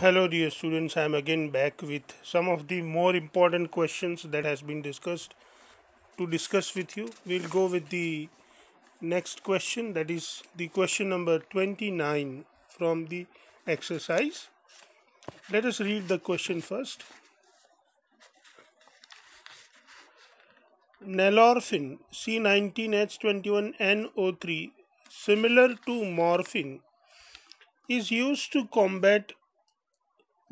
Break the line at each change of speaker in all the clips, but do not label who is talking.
hello dear students i am again back with some of the more important questions that has been discussed to discuss with you we'll go with the next question that is the question number 29 from the exercise let us read the question first Nalorphine C19H21NO3 similar to morphine is used to combat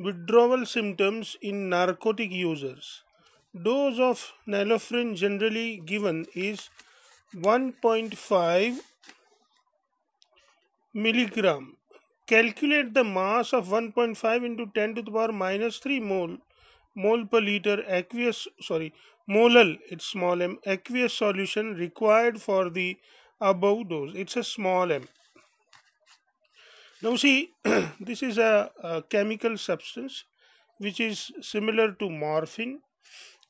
withdrawal symptoms in narcotic users. Dose of nalophrine generally given is 1.5 milligram. Calculate the mass of 1.5 into 10 to the power minus 3 mole mole per liter aqueous sorry molal it's small m aqueous solution required for the above dose it's a small m now see, this is a, a, chemical substance which is similar to morphine.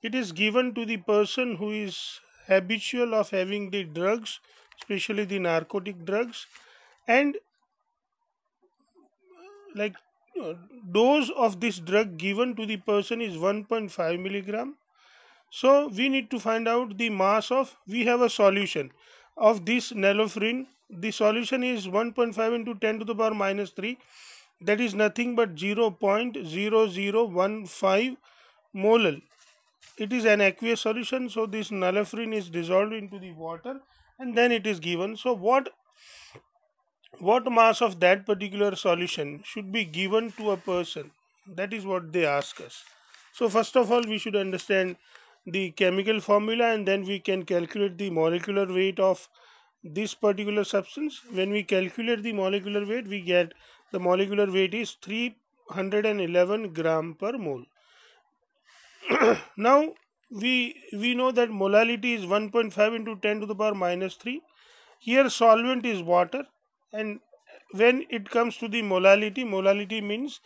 It is given to the person who is habitual of having the drugs, especially the narcotic drugs and like uh, dose of this drug given to the person is 1.5 milligram. So we need to find out the mass of, we have a solution of this nalophrin the solution is 1.5 into 10 to the power minus 3 that is nothing but 0 0.0015 molal it is an aqueous solution so this nulliferin is dissolved into the water and then it is given so what what mass of that particular solution should be given to a person that is what they ask us so first of all we should understand the chemical formula and then we can calculate the molecular weight of this particular substance when we calculate the molecular weight we get the molecular weight is 311 gram per mole now we we know that molality is 1.5 into 10 to the power minus 3 here solvent is water and when it comes to the molality molality means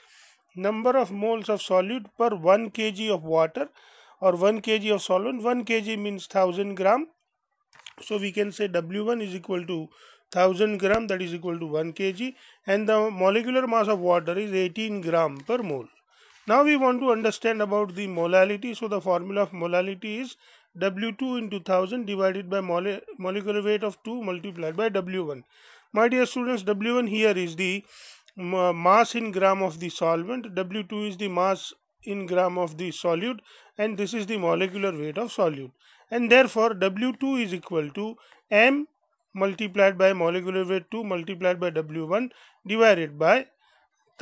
number of moles of solute per 1 kg of water or 1 kg of solvent 1 kg means 1000 gram so we can say w1 is equal to 1000 gram that is equal to 1 kg and the molecular mass of water is 18 gram per mole now we want to understand about the molality so the formula of molality is w2 into 1000 divided by mole molecular weight of 2 multiplied by w1 my dear students w1 here is the uh, mass in gram of the solvent w2 is the mass in gram of the solute and this is the molecular weight of solute and therefore W2 is equal to M multiplied by molecular weight 2 multiplied by W1 divided by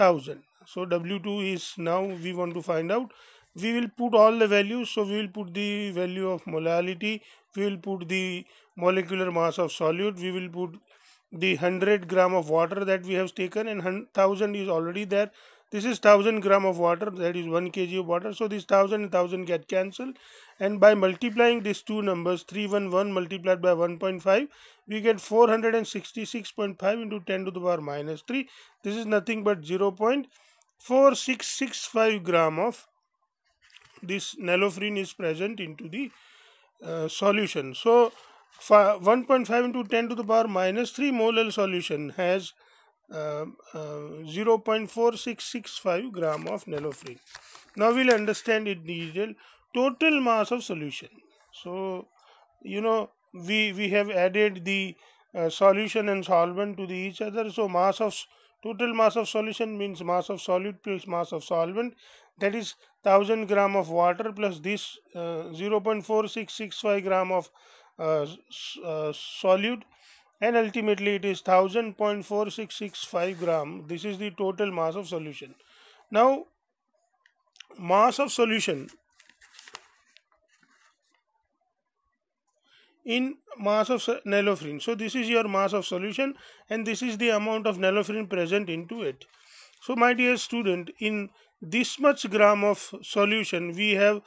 1000. So W2 is now we want to find out. We will put all the values. So we will put the value of molality. We will put the molecular mass of solute. We will put the 100 gram of water that we have taken and 1000 is already there this is 1000 gram of water that is 1 kg of water so this 1000 1000 get cancelled and by multiplying these two numbers 311 multiplied by 1.5 we get 466.5 into 10 to the power minus 3 this is nothing but 0.4665 gram of this nalofrine is present into the uh, solution so 1.5 into 10 to the power minus 3 molar solution has um, uh, uh, 0.4665 gram of nanofree. Now we'll understand in detail total mass of solution. So you know we we have added the uh, solution and solvent to the each other. So mass of total mass of solution means mass of solid plus mass of solvent that is 1000 gram of water plus this uh, 0.4665 gram of uh, uh, solute and ultimately it is 1000.4665 gram. This is the total mass of solution. Now mass of solution in mass of nalophane. So this is your mass of solution and this is the amount of nalophane present into it. So my dear student, in this much gram of solution we have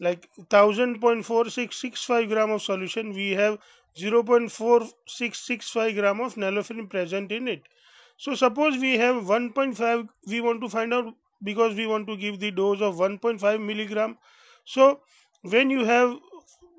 like 1000.4665 gram of solution we have 0.4665 gram of nalofen present in it. So suppose we have 1.5 we want to find out because we want to give the dose of 1.5 milligram. So when you have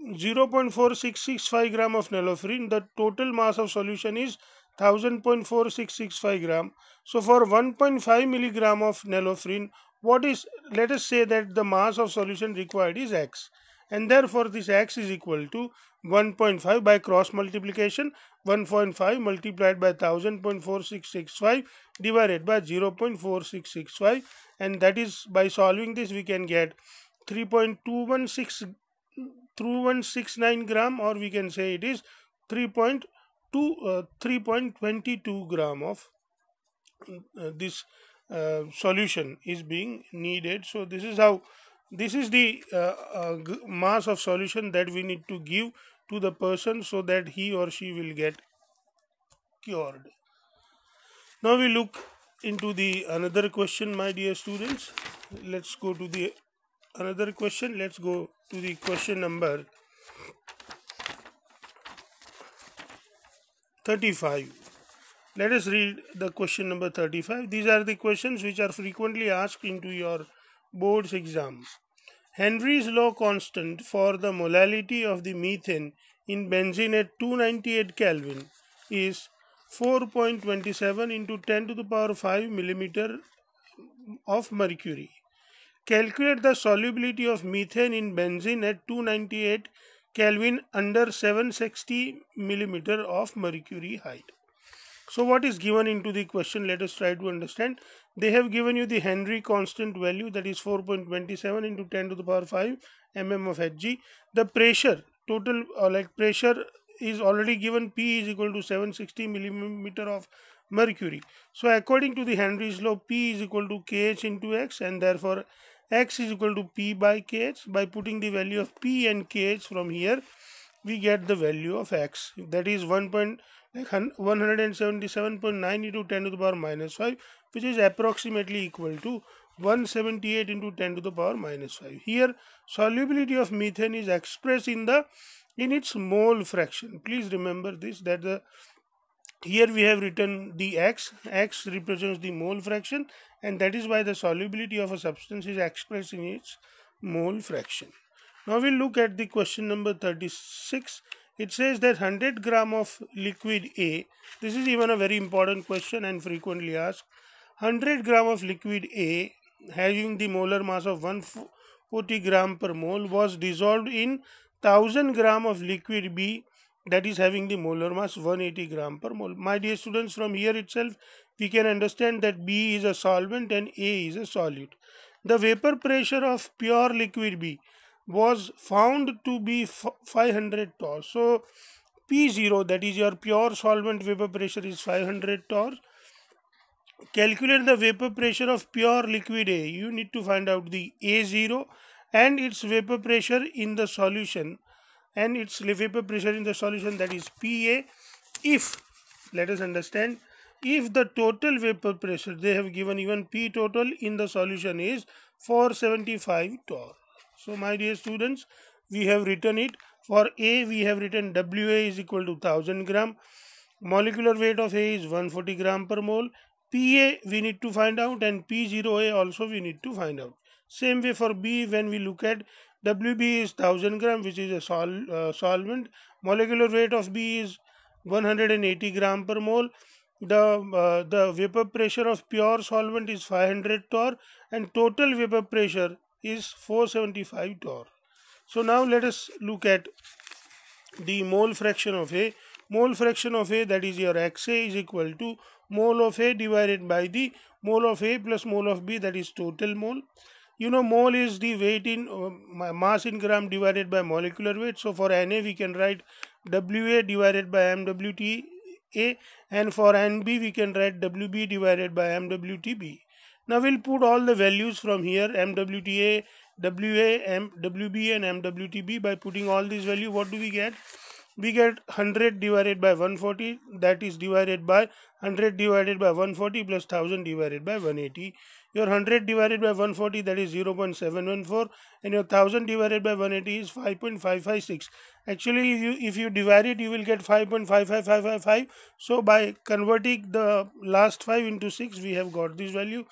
0.4665 gram of nalofrine the total mass of solution is 1000.4665 gram. So for 1.5 milligram of nalofrine what is let us say that the mass of solution required is x and therefore this x is equal to 1.5 by cross multiplication 1.5 multiplied by 1000.4665 divided by 0.4665 and that is by solving this we can get 3.216 gram or we can say it is 3.2 uh, 3.22 gram of uh, this uh, solution is being needed so this is how this is the uh, uh, mass of solution that we need to give to the person so that he or she will get cured now we look into the another question my dear students let's go to the another question let's go to the question number 35 let us read the question number 35 these are the questions which are frequently asked into your board's exam. Henry's law constant for the molality of the methane in benzene at 298 Kelvin is 4.27 into 10 to the power 5 millimeter of mercury. Calculate the solubility of methane in benzene at 298 Kelvin under 760 millimeter of mercury height. So what is given into the question? Let us try to understand. They have given you the Henry constant value that is 4.27 into 10 to the power 5 mm of Hg. The pressure total uh, like pressure is already given P is equal to 760 millimeter of mercury. So according to the Henry's law P is equal to kh into x and therefore x is equal to P by kh by putting the value of P and kh from here we get the value of x that is 1. 177.9 into 10 to the power minus 5 which is approximately equal to 178 into 10 to the power minus 5. Here solubility of methane is expressed in the in its mole fraction. Please remember this that the here we have written the x x represents the mole fraction and that is why the solubility of a substance is expressed in its mole fraction now we'll look at the question number 36. It says that 100 gram of liquid A, this is even a very important question and frequently asked. 100 gram of liquid A having the molar mass of 140 gram per mole was dissolved in 1000 gram of liquid B that is having the molar mass 180 gram per mole. My dear students from here itself we can understand that B is a solvent and A is a solid. The vapor pressure of pure liquid B was found to be 500 torr. So P0 that is your pure solvent vapor pressure is 500 torr. Calculate the vapor pressure of pure liquid A. You need to find out the A0 and its vapor pressure in the solution and its vapor pressure in the solution that is PA if let us understand if the total vapor pressure they have given even P total in the solution is 475 torr. So my dear students, we have written it. For A, we have written WA is equal to 1000 gram. Molecular weight of A is 140 gram per mole. PA we need to find out and P0A also we need to find out. Same way for B when we look at WB is 1000 gram which is a sol uh, solvent. Molecular weight of B is 180 gram per mole. The, uh, the vapor pressure of pure solvent is 500 torr and total vapor pressure is 475 torr. So now let us look at the mole fraction of A. Mole fraction of A that is your XA is equal to mole of A divided by the mole of A plus mole of B that is total mole. You know mole is the weight in uh, mass in gram divided by molecular weight. So for Na we can write WA divided by MWT A and for NB we can write WB divided by MWTB. Now we'll put all the values from here MWTA, WA, M, WB and MWTB by putting all these values, what do we get? We get 100 divided by 140 that is divided by 100 divided by 140 plus 1000 divided by 180 your 100 divided by 140 that is 0.714 and your 1000 divided by 180 is 5.556. Actually if you, if you divide it you will get 5.55555. So by converting the last 5 into 6 we have got this value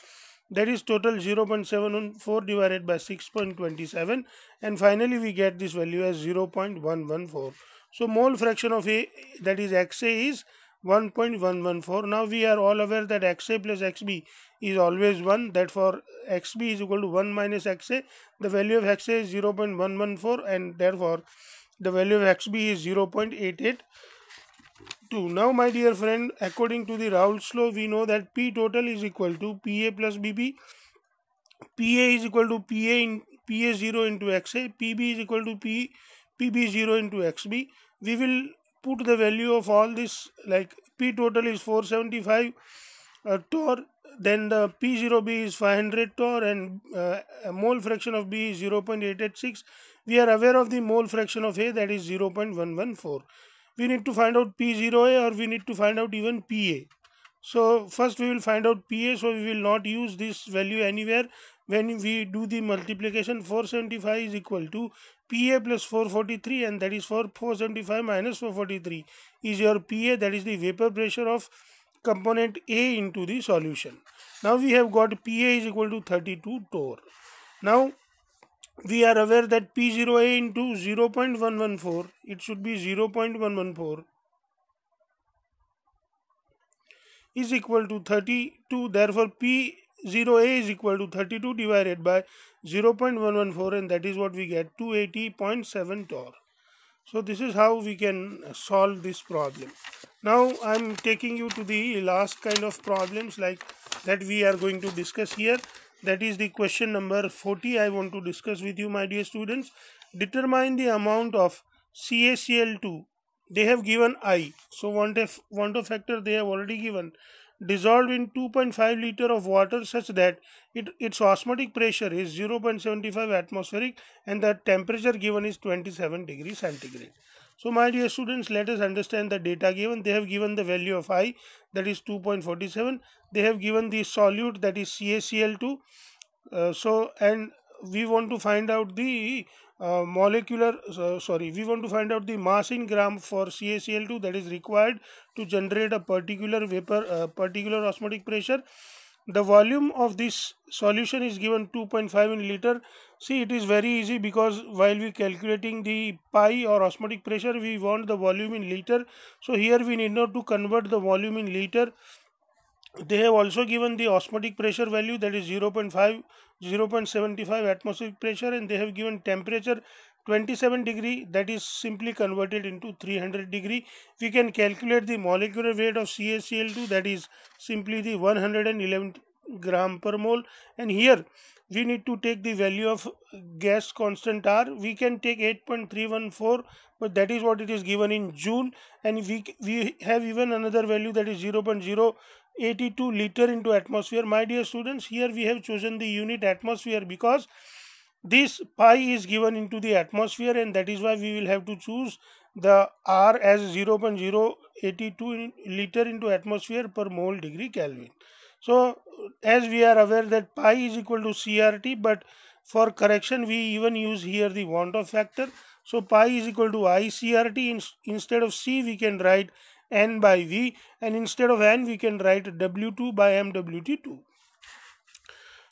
that is total 0.714 divided by 6.27 and finally we get this value as 0.114. So mole fraction of A that is XA is 1.114 now we are all aware that xa plus xb is always 1 that for xb is equal to 1 minus xa the value of xa is 0.114 and therefore the value of xb is 0.882 now my dear friend according to the Raoult's law we know that p total is equal to pa plus bb pa is equal to pa in pa 0 into xa pb is equal to p pb 0 into xb we will put the value of all this like p total is 475 uh, tor then the p0b is 500 tor and uh, mole fraction of b is 0.886 we are aware of the mole fraction of a that is 0.114 we need to find out p0a or we need to find out even pa so first we will find out pa so we will not use this value anywhere when we do the multiplication 475 is equal to PA plus 443 and that is for 475 minus 443 is your PA that is the vapor pressure of component A into the solution. Now we have got PA is equal to 32 torr. Now we are aware that P0A into 0 0.114 it should be 0 0.114 is equal to 32 therefore P 0a is equal to 32 divided by 0.114 and that is what we get 280.7 tor. So this is how we can solve this problem. Now I am taking you to the last kind of problems like that we are going to discuss here. That is the question number 40 I want to discuss with you my dear students. Determine the amount of CaCl2. They have given I. So want a, want a factor they have already given dissolved in 2.5 liter of water such that it, its osmotic pressure is 0.75 atmospheric and the temperature given is 27 degree centigrade. So my dear students, let us understand the data given. They have given the value of I that is 2.47. They have given the solute that is CaCl2. Uh, so and we want to find out the uh, molecular sorry we want to find out the mass in gram for CaCl2 that is required to generate a particular vapor uh, particular osmotic pressure the volume of this solution is given 2.5 in liter see it is very easy because while we calculating the pi or osmotic pressure we want the volume in liter so here we need not to convert the volume in liter they have also given the osmotic pressure value that is 0.5 0.75 atmospheric pressure and they have given temperature 27 degree that is simply converted into 300 degree we can calculate the molecular weight of CaCl2 that is simply the 111 gram per mole and here we need to take the value of gas constant R we can take 8.314 but that is what it is given in June and we, we have even another value that is 0.0 82 liter into atmosphere my dear students here we have chosen the unit atmosphere because this pi is given into the atmosphere and that is why we will have to choose the r as 0 0.082 liter into atmosphere per mole degree kelvin so as we are aware that pi is equal to crt but for correction we even use here the want of factor so pi is equal to iCRT. In, instead of c we can write n by v and instead of n we can write w2 by mwt2.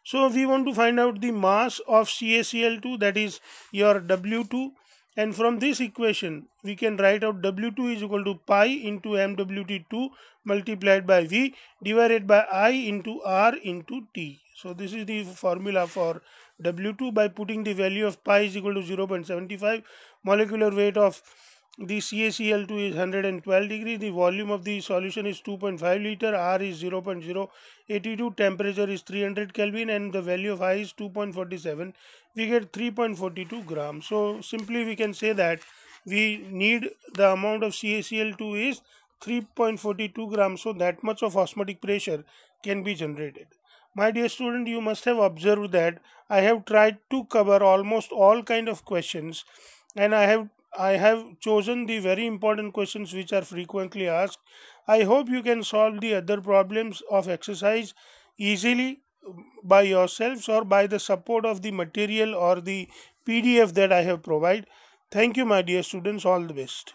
So we want to find out the mass of CaCl2 that is your W2 and from this equation we can write out W2 is equal to pi into MWT2 multiplied by V divided by I into R into T. So this is the formula for W2 by putting the value of pi is equal to 0.75 molecular weight of the CaCl2 is 112 degree, the volume of the solution is 2.5 liter, R is 0 0.082, temperature is 300 Kelvin and the value of I is 2.47. We get 3.42 gram. So simply we can say that we need the amount of CaCl2 is 3.42 gram. So that much of osmotic pressure can be generated. My dear student, you must have observed that I have tried to cover almost all kind of questions and I have I have chosen the very important questions which are frequently asked. I hope you can solve the other problems of exercise easily um, by yourselves or by the support of the material or the PDF that I have provided. Thank you my dear students. All the best.